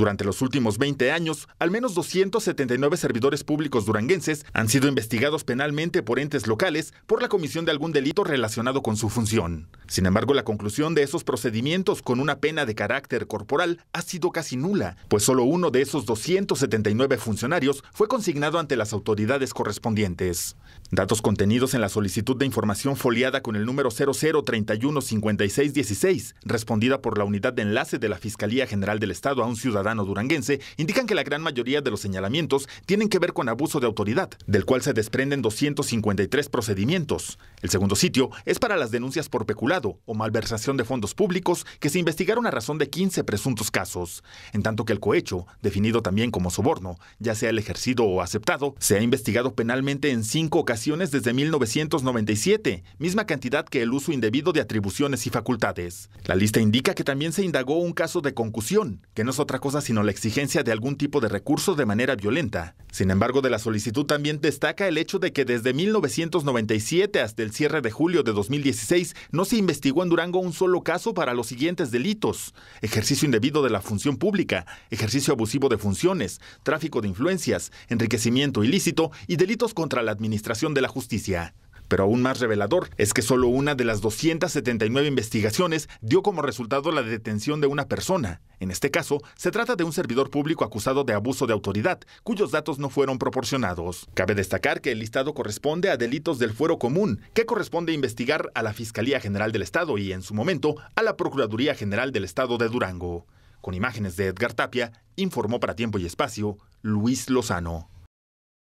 Durante los últimos 20 años, al menos 279 servidores públicos duranguenses han sido investigados penalmente por entes locales por la comisión de algún delito relacionado con su función. Sin embargo, la conclusión de esos procedimientos con una pena de carácter corporal ha sido casi nula, pues solo uno de esos 279 funcionarios fue consignado ante las autoridades correspondientes. Datos contenidos en la solicitud de información foliada con el número 00315616, respondida por la unidad de enlace de la Fiscalía General del Estado a un ciudadano duranguense indican que la gran mayoría de los señalamientos tienen que ver con abuso de autoridad, del cual se desprenden 253 procedimientos. El segundo sitio es para las denuncias por peculado o malversación de fondos públicos que se investigaron a razón de 15 presuntos casos, en tanto que el cohecho, definido también como soborno, ya sea el ejercido o aceptado, se ha investigado penalmente en cinco ocasiones desde 1997, misma cantidad que el uso indebido de atribuciones y facultades. La lista indica que también se indagó un caso de concusión, que no es otra cosa sino la exigencia de algún tipo de recurso de manera violenta. Sin embargo, de la solicitud también destaca el hecho de que desde 1997 hasta el cierre de julio de 2016 no se investigó en Durango un solo caso para los siguientes delitos. Ejercicio indebido de la función pública, ejercicio abusivo de funciones, tráfico de influencias, enriquecimiento ilícito y delitos contra la administración de la justicia. Pero aún más revelador es que solo una de las 279 investigaciones dio como resultado la detención de una persona. En este caso, se trata de un servidor público acusado de abuso de autoridad, cuyos datos no fueron proporcionados. Cabe destacar que el listado corresponde a delitos del fuero común, que corresponde investigar a la Fiscalía General del Estado y, en su momento, a la Procuraduría General del Estado de Durango. Con imágenes de Edgar Tapia, informó para Tiempo y Espacio Luis Lozano.